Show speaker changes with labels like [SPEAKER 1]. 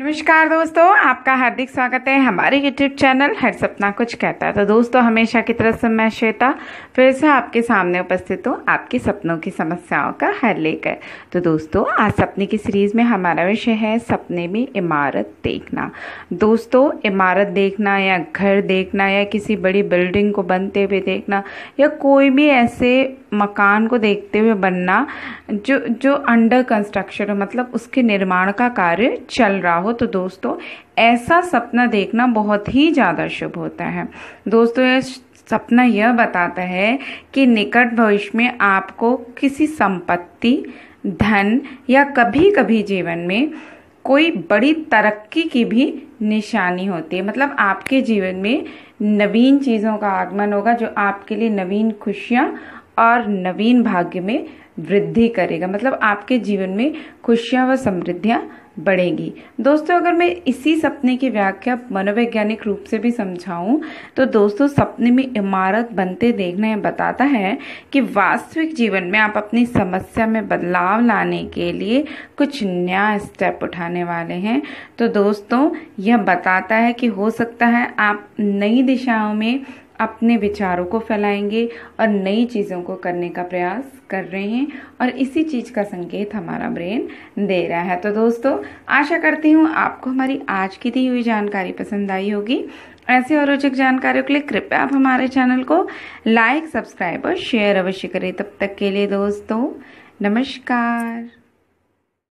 [SPEAKER 1] नमस्कार दोस्तों आपका हार्दिक स्वागत है हमारे यूट्यूब चैनल हर सपना कुछ कहता है तो दोस्तों हमेशा की तरफ से मैं श्वेता फिर से आपके सामने उपस्थित हूँ आपके सपनों की समस्याओं का हल लेकर तो दोस्तों आज सपने की सीरीज़ में हमारा विषय है सपने में इमारत देखना दोस्तों इमारत देखना या घर देखना या किसी बड़ी बिल्डिंग को बनते हुए देखना या कोई भी ऐसे मकान को देखते हुए बनना जो जो अंडर कंस्ट्रक्शन मतलब उसके निर्माण का कार्य चल रहा हो तो दोस्तों ऐसा सपना देखना बहुत ही ज़्यादा शुभ होता है दोस्तों यह सपना यह बताता है कि निकट भविष्य में आपको किसी संपत्ति धन या कभी कभी जीवन में कोई बड़ी तरक्की की भी निशानी होती है मतलब आपके जीवन में नवीन चीज़ों का आगमन होगा जो आपके लिए नवीन खुशियाँ और नवीन भाग्य में वृद्धि करेगा मतलब आपके जीवन में खुशियां व समृद्धियां बढ़ेगी दोस्तों अगर मैं इसी सपने की व्याख्या मनोवैज्ञानिक रूप से भी समझाऊं तो दोस्तों सपने में इमारत बनते देखना यह बताता है कि वास्तविक जीवन में आप अपनी समस्या में बदलाव लाने के लिए कुछ नया स्टेप उठाने वाले हैं तो दोस्तों यह बताता है कि हो सकता है आप नई दिशाओं में अपने विचारों को फैलाएंगे और नई चीज़ों को करने का प्रयास कर रहे हैं और इसी चीज़ का संकेत हमारा ब्रेन दे रहा है तो दोस्तों आशा करती हूँ आपको हमारी आज की दी हुई जानकारी पसंद आई होगी ऐसे और रोचक जानकारियों के लिए कृपया आप हमारे चैनल को लाइक सब्सक्राइब और शेयर अवश्य करें तब तक के लिए दोस्तों नमस्कार